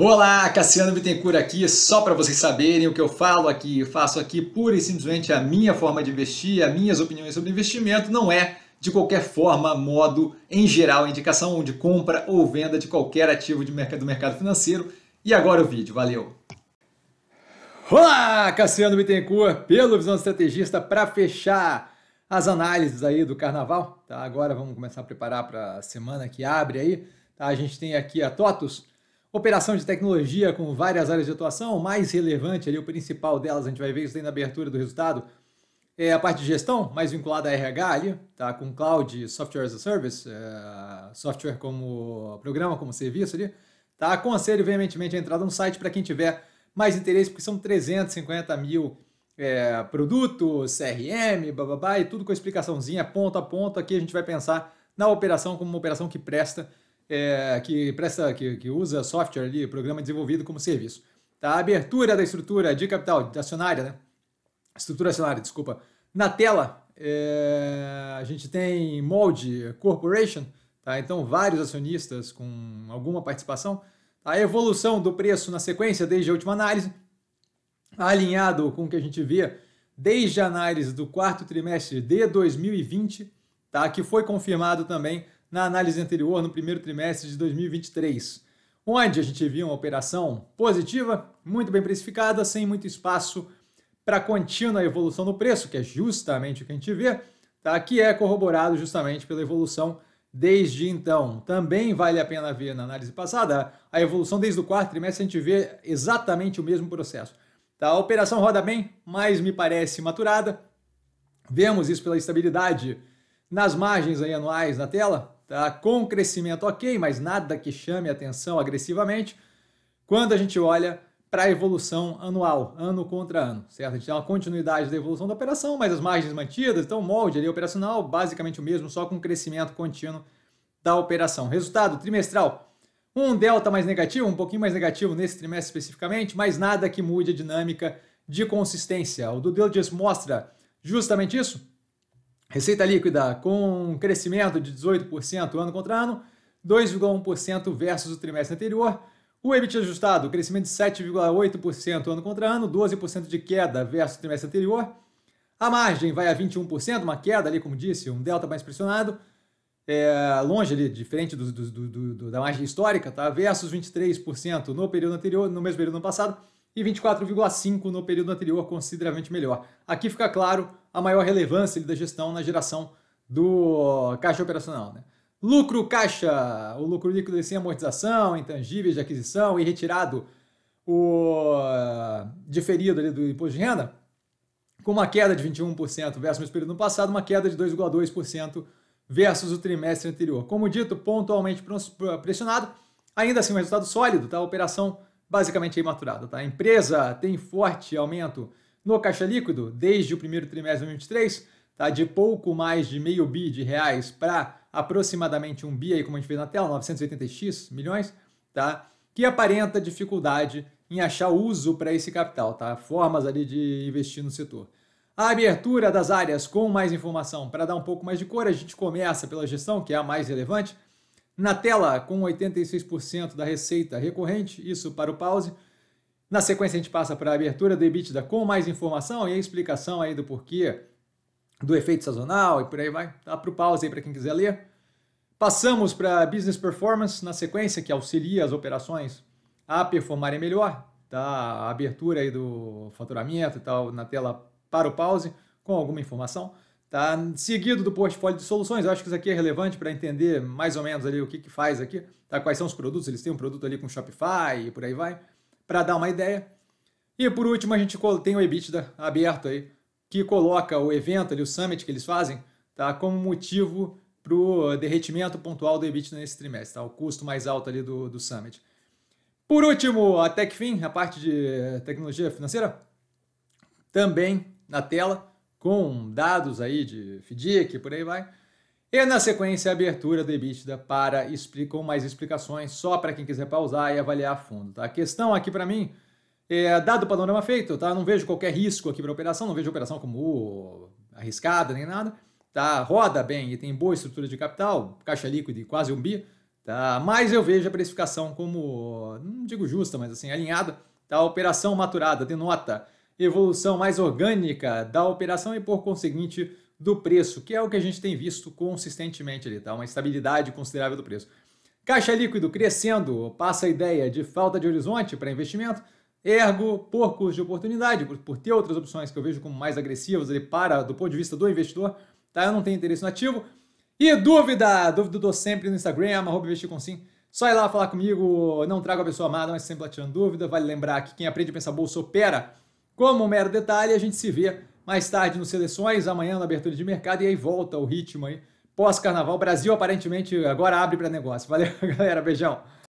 Olá, Cassiano Bittencourt aqui, só para vocês saberem o que eu falo aqui, eu faço aqui pura e simplesmente a minha forma de investir, as minhas opiniões sobre investimento, não é de qualquer forma, modo, em geral, indicação de compra ou venda de qualquer ativo de mercado, do mercado financeiro. E agora o vídeo, valeu! Olá, Cassiano Bittencourt, pelo Visão Estrategista, para fechar as análises aí do carnaval, tá? Agora vamos começar a preparar para a semana que abre aí, tá? A gente tem aqui a TOTUS, Operação de tecnologia com várias áreas de atuação, o mais relevante ali, o principal delas, a gente vai ver isso aí na abertura do resultado, é a parte de gestão, mais vinculada à RH ali, tá? Com cloud, software as a service, é, software como programa, como serviço ali, tá? Aconselho veementemente a entrada no site para quem tiver mais interesse, porque são 350 mil é, produtos, CRM, bababá, e tudo com explicaçãozinha, ponto a ponto aqui a gente vai pensar na operação como uma operação que presta é, que, presta, que, que usa software ali, programa desenvolvido como serviço. Tá? A abertura da estrutura de capital acionária, né? estrutura acionária, desculpa. Na tela, é, a gente tem molde corporation, tá? então vários acionistas com alguma participação. A tá? evolução do preço na sequência, desde a última análise, alinhado com o que a gente via desde a análise do quarto trimestre de 2020, tá? que foi confirmado também na análise anterior, no primeiro trimestre de 2023, onde a gente viu uma operação positiva, muito bem precificada, sem muito espaço para contínua evolução no preço, que é justamente o que a gente vê, tá? que é corroborado justamente pela evolução desde então. Também vale a pena ver na análise passada a evolução desde o quarto trimestre, a gente vê exatamente o mesmo processo. Tá? A operação roda bem, mas me parece maturada. Vemos isso pela estabilidade nas margens aí anuais na tela, tá? com crescimento ok, mas nada que chame atenção agressivamente, quando a gente olha para a evolução anual, ano contra ano, certo? A gente tem uma continuidade da evolução da operação, mas as margens mantidas, então o molde ali operacional, basicamente o mesmo, só com crescimento contínuo da operação. Resultado trimestral, um delta mais negativo, um pouquinho mais negativo nesse trimestre especificamente, mas nada que mude a dinâmica de consistência. O do Diligence mostra justamente isso, Receita líquida com crescimento de 18% ano contra ano, 2,1% versus o trimestre anterior. O EBIT ajustado, crescimento de 7,8% ano contra ano, 12% de queda versus o trimestre anterior. A margem vai a 21%, uma queda ali, como disse, um delta mais pressionado, é, longe ali, diferente do, do, do, da margem histórica, tá? versus 23% no período anterior, no mesmo período ano passado, e 24,5% no período anterior, consideravelmente melhor. Aqui fica claro a maior relevância da gestão na geração do caixa operacional. Né? Lucro caixa, o lucro líquido sem amortização, intangíveis de aquisição e retirado o diferido ali do imposto de renda, com uma queda de 21% versus o mesmo período no passado, uma queda de 2,2% versus o trimestre anterior. Como dito, pontualmente pressionado, ainda assim um resultado sólido, tá? A operação basicamente maturada, tá? A empresa tem forte aumento no caixa líquido, desde o primeiro trimestre de 2023, tá de pouco mais de meio bi de reais para aproximadamente um bi, aí, como a gente vê na tela, 980x milhões, tá? que aparenta dificuldade em achar uso para esse capital, tá? formas ali de investir no setor. A abertura das áreas com mais informação para dar um pouco mais de cor, a gente começa pela gestão, que é a mais relevante. Na tela, com 86% da receita recorrente, isso para o pause, na sequência, a gente passa para a abertura do EBITDA com mais informação e a explicação aí do porquê do efeito sazonal e por aí vai. Dá para o pause aí para quem quiser ler. Passamos para Business Performance na sequência, que auxilia as operações a performarem melhor. Tá? A abertura aí do faturamento e tal na tela para o pause com alguma informação. Tá? Seguido do portfólio de soluções, eu acho que isso aqui é relevante para entender mais ou menos ali o que, que faz aqui, tá? quais são os produtos, eles têm um produto ali com Shopify e por aí vai para dar uma ideia. E por último, a gente tem o EBITDA aberto aí, que coloca o evento ali, o summit que eles fazem, tá, como motivo para o derretimento pontual do EBITDA nesse trimestre, tá, o custo mais alto ali do, do summit. Por último, a TechFin, a parte de eh, tecnologia financeira, também na tela, com dados aí de FDIC, por aí vai, e na sequência, a abertura do EBITDA para com mais explicações, só para quem quiser pausar e avaliar a fundo. Tá? A questão aqui para mim é, dado o panorama feito, tá? não vejo qualquer risco aqui para a operação, não vejo a operação como uh, arriscada nem nada. Tá? Roda bem e tem boa estrutura de capital, caixa líquida e quase um bi. Tá? Mas eu vejo a precificação como, não digo justa, mas assim, alinhada. Tá? A operação maturada denota evolução mais orgânica da operação e, por conseguinte, do preço, que é o que a gente tem visto consistentemente ali, tá? Uma estabilidade considerável do preço. Caixa líquido crescendo, passa a ideia de falta de horizonte para investimento, ergo por custo de oportunidade, por ter outras opções que eu vejo como mais agressivas ali para, do ponto de vista do investidor, tá? Eu não tenho interesse no ativo. E dúvida, dúvida do sempre no Instagram, investir com sim. Só ir lá falar comigo, não trago a pessoa amada, mas sempre lá tirando dúvida. Vale lembrar que quem aprende a pensar bolsa opera como um mero detalhe, a gente se vê mais tarde no Seleções, amanhã na abertura de mercado, e aí volta o ritmo aí. Pós-carnaval, Brasil aparentemente agora abre para negócio. Valeu, galera. Beijão.